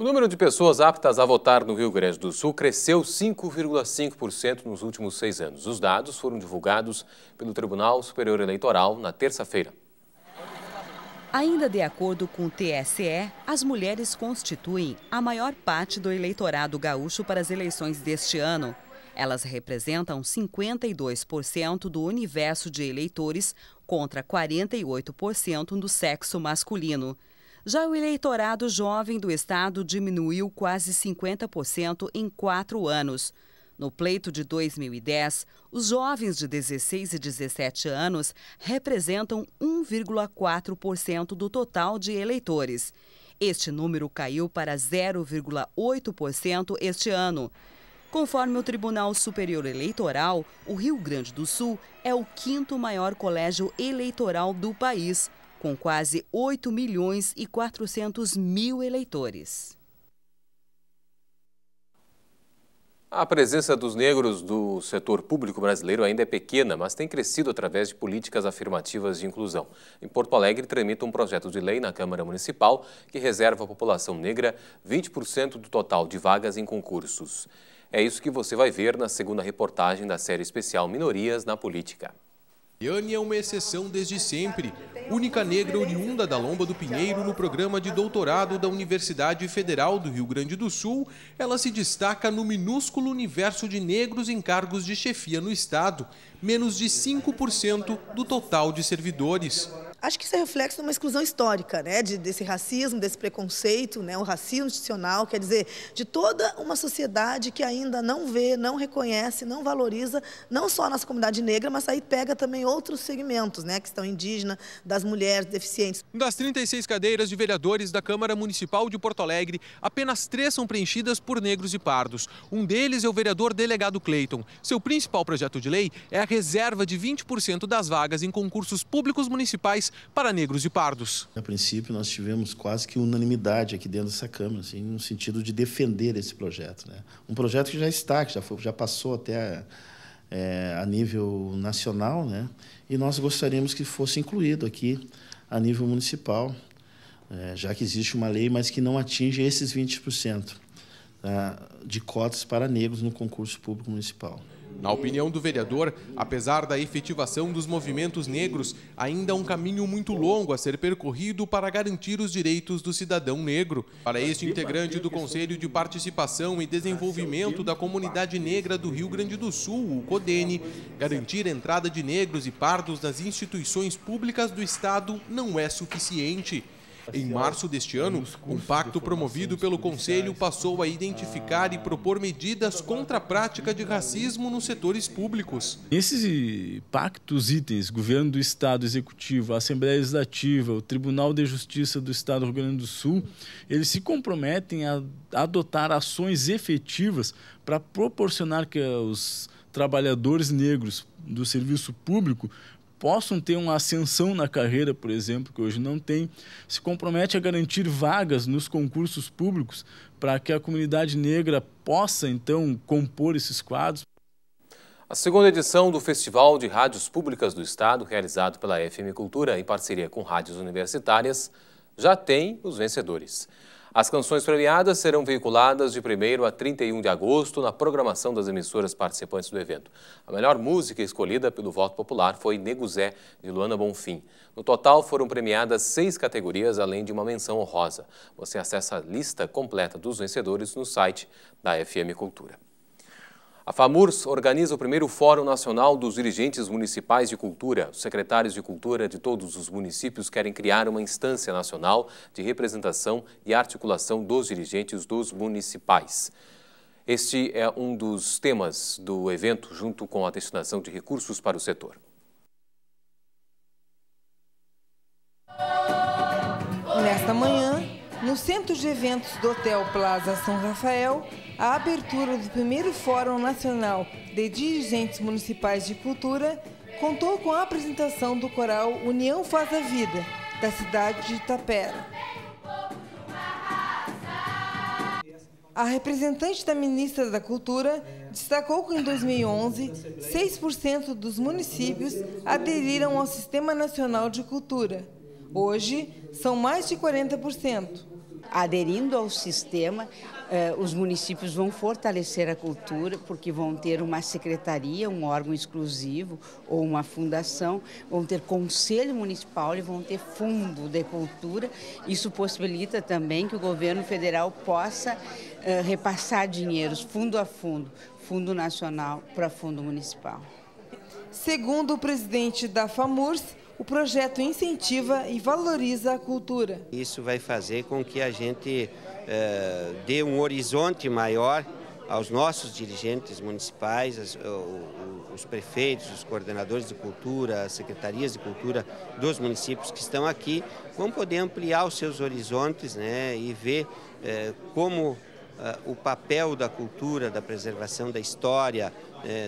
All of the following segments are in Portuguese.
O número de pessoas aptas a votar no Rio Grande do Sul cresceu 5,5% nos últimos seis anos. Os dados foram divulgados pelo Tribunal Superior Eleitoral na terça-feira. Ainda de acordo com o TSE, as mulheres constituem a maior parte do eleitorado gaúcho para as eleições deste ano. Elas representam 52% do universo de eleitores contra 48% do sexo masculino. Já o eleitorado jovem do estado diminuiu quase 50% em quatro anos. No pleito de 2010, os jovens de 16 e 17 anos representam 1,4% do total de eleitores. Este número caiu para 0,8% este ano. Conforme o Tribunal Superior Eleitoral, o Rio Grande do Sul é o quinto maior colégio eleitoral do país, com quase 8 milhões e 400 mil eleitores. A presença dos negros do setor público brasileiro ainda é pequena, mas tem crescido através de políticas afirmativas de inclusão. Em Porto Alegre, tramita um projeto de lei na Câmara Municipal que reserva à população negra 20% do total de vagas em concursos. É isso que você vai ver na segunda reportagem da série especial Minorias na Política. Yane é uma exceção desde sempre, única negra oriunda da Lomba do Pinheiro no programa de doutorado da Universidade Federal do Rio Grande do Sul, ela se destaca no minúsculo universo de negros em cargos de chefia no Estado, menos de 5% do total de servidores. Acho que isso é reflexo de uma exclusão histórica, né? De, desse racismo, desse preconceito, né? o racismo institucional, quer dizer, de toda uma sociedade que ainda não vê, não reconhece, não valoriza, não só a nossa comunidade negra, mas aí pega também outros segmentos, né? que estão indígena, das mulheres, deficientes. Das 36 cadeiras de vereadores da Câmara Municipal de Porto Alegre, apenas três são preenchidas por negros e pardos. Um deles é o vereador delegado Cleiton. Seu principal projeto de lei é a reserva de 20% das vagas em concursos públicos municipais para negros e pardos. A princípio, nós tivemos quase que unanimidade aqui dentro dessa Câmara, assim, no sentido de defender esse projeto. Né? Um projeto que já está, que já, foi, já passou até a, é, a nível nacional, né? e nós gostaríamos que fosse incluído aqui a nível municipal, é, já que existe uma lei, mas que não atinge esses 20% tá, de cotas para negros no concurso público municipal. Na opinião do vereador, apesar da efetivação dos movimentos negros, ainda há um caminho muito longo a ser percorrido para garantir os direitos do cidadão negro. Para este integrante do Conselho de Participação e Desenvolvimento da Comunidade Negra do Rio Grande do Sul, o CODENE, garantir a entrada de negros e pardos nas instituições públicas do Estado não é suficiente. Em março deste ano, um pacto promovido pelo Conselho passou a identificar e ah, propor medidas é contra a prática de racismo nos setores públicos. Esses pactos, itens, governo do Estado, Executivo, Assembleia Legislativa, o Tribunal de Justiça do Estado do Rio Grande do Sul, eles se comprometem a adotar ações efetivas para proporcionar que os trabalhadores negros do serviço público possam ter uma ascensão na carreira, por exemplo, que hoje não tem, se compromete a garantir vagas nos concursos públicos para que a comunidade negra possa, então, compor esses quadros. A segunda edição do Festival de Rádios Públicas do Estado, realizado pela FM Cultura em parceria com rádios universitárias, já tem os vencedores. As canções premiadas serão veiculadas de 1 a 31 de agosto na programação das emissoras participantes do evento. A melhor música escolhida pelo voto popular foi Neguzé, de Luana Bonfim. No total, foram premiadas seis categorias, além de uma menção honrosa. Você acessa a lista completa dos vencedores no site da FM Cultura. A FAMURS organiza o primeiro Fórum Nacional dos Dirigentes Municipais de Cultura. Os secretários de Cultura de todos os municípios querem criar uma instância nacional de representação e articulação dos dirigentes dos municipais. Este é um dos temas do evento, junto com a destinação de recursos para o setor. Centro de Eventos do Hotel Plaza São Rafael, a abertura do primeiro Fórum Nacional de Dirigentes Municipais de Cultura contou com a apresentação do coral União Faz a Vida, da cidade de Itapera. A representante da ministra da Cultura destacou que em 2011, 6% dos municípios aderiram ao Sistema Nacional de Cultura. Hoje, são mais de 40% aderindo ao sistema, eh, os municípios vão fortalecer a cultura, porque vão ter uma secretaria, um órgão exclusivo ou uma fundação, vão ter conselho municipal e vão ter fundo de cultura. Isso possibilita também que o governo federal possa eh, repassar dinheiros fundo a fundo, fundo nacional para fundo municipal. Segundo o presidente da FAMURS, o projeto incentiva e valoriza a cultura. Isso vai fazer com que a gente eh, dê um horizonte maior aos nossos dirigentes municipais, as, os prefeitos, os coordenadores de cultura, as secretarias de cultura dos municípios que estão aqui, vão poder ampliar os seus horizontes né, e ver eh, como eh, o papel da cultura, da preservação da história,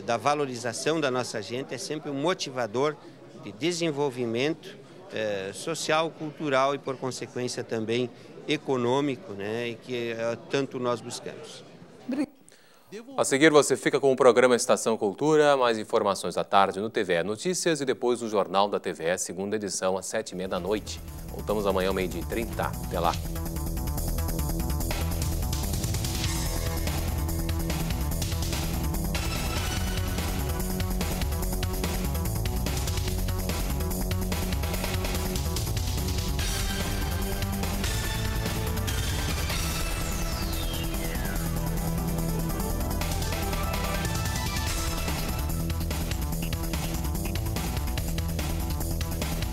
da valorização da nossa gente é sempre um motivador de desenvolvimento eh, social, cultural e, por consequência, também econômico, né, e que eh, tanto nós buscamos. A seguir você fica com o programa Estação Cultura, mais informações à tarde no TVE Notícias e depois no Jornal da TVE, segunda edição, às sete e meia da noite. Voltamos amanhã, meio-dia e trinta. Até lá.